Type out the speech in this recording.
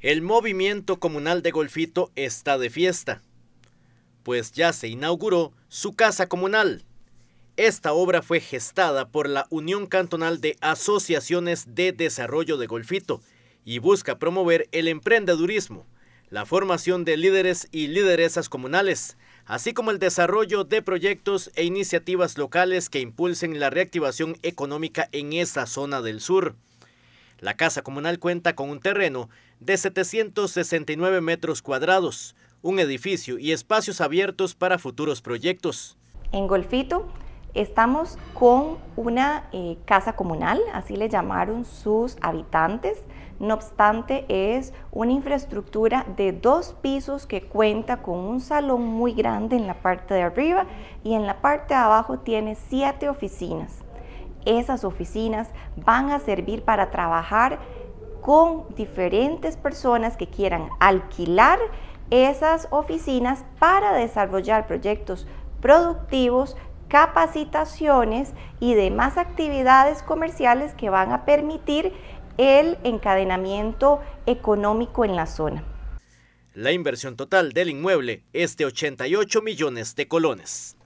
El movimiento comunal de Golfito está de fiesta, pues ya se inauguró su casa comunal. Esta obra fue gestada por la Unión Cantonal de Asociaciones de Desarrollo de Golfito y busca promover el emprendedurismo, la formación de líderes y lideresas comunales, así como el desarrollo de proyectos e iniciativas locales que impulsen la reactivación económica en esa zona del sur. La casa comunal cuenta con un terreno de 769 metros cuadrados, un edificio y espacios abiertos para futuros proyectos. En Golfito estamos con una eh, casa comunal, así le llamaron sus habitantes. No obstante, es una infraestructura de dos pisos que cuenta con un salón muy grande en la parte de arriba y en la parte de abajo tiene siete oficinas esas oficinas van a servir para trabajar con diferentes personas que quieran alquilar esas oficinas para desarrollar proyectos productivos, capacitaciones y demás actividades comerciales que van a permitir el encadenamiento económico en la zona. La inversión total del inmueble es de 88 millones de colones.